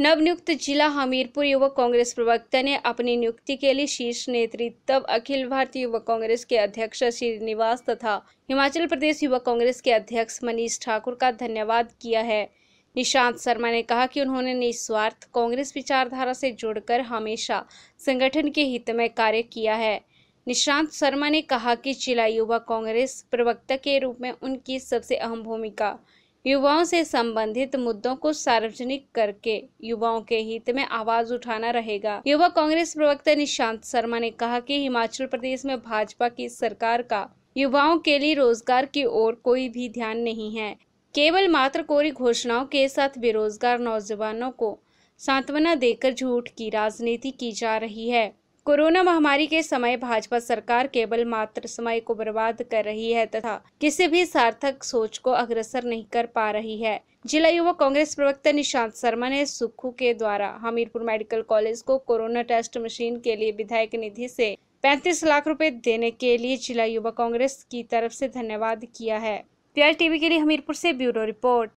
नवनियुक्त जिला हमीरपुर युवक कांग्रेस प्रवक्ता ने अपनी नियुक्ति के लिए शीर्ष नेतृत्व अखिल भारतीय युवक कांग्रेस के अध्यक्ष श्रीनिवास तथा हिमाचल प्रदेश युवक कांग्रेस के अध्यक्ष मनीष ठाकुर का धन्यवाद किया है निशांत शर्मा ने कहा कि उन्होंने निस्वार्थ कांग्रेस विचारधारा से जुड़कर हमेशा संगठन के हित में कार्य किया है निशांत शर्मा ने कहा कि जिला युवा कांग्रेस प्रवक्ता के रूप में उनकी सबसे अहम भूमिका युवाओं से संबंधित मुद्दों को सार्वजनिक करके युवाओं के हित में आवाज उठाना रहेगा युवा कांग्रेस प्रवक्ता निशांत शर्मा ने कहा कि हिमाचल प्रदेश में भाजपा की सरकार का युवाओं के लिए रोजगार की ओर कोई भी ध्यान नहीं है केवल मात्र कोरी घोषणाओं के साथ बेरोजगार नौजवानों को सांत्वना देकर झूठ की राजनीति की जा रही है कोरोना महामारी के समय भाजपा सरकार केवल मात्र समय को बर्बाद कर रही है तथा किसी भी सार्थक सोच को अग्रसर नहीं कर पा रही है जिला युवा कांग्रेस प्रवक्ता निशांत शर्मा ने सुक्खू के द्वारा हमीरपुर मेडिकल कॉलेज को कोरोना टेस्ट मशीन के लिए विधायक निधि से पैंतीस लाख रुपए देने के लिए जिला युवा कांग्रेस की तरफ से धन्यवाद किया है पीआर टीवी के लिए हमीरपुर से ब्यूरो रिपोर्ट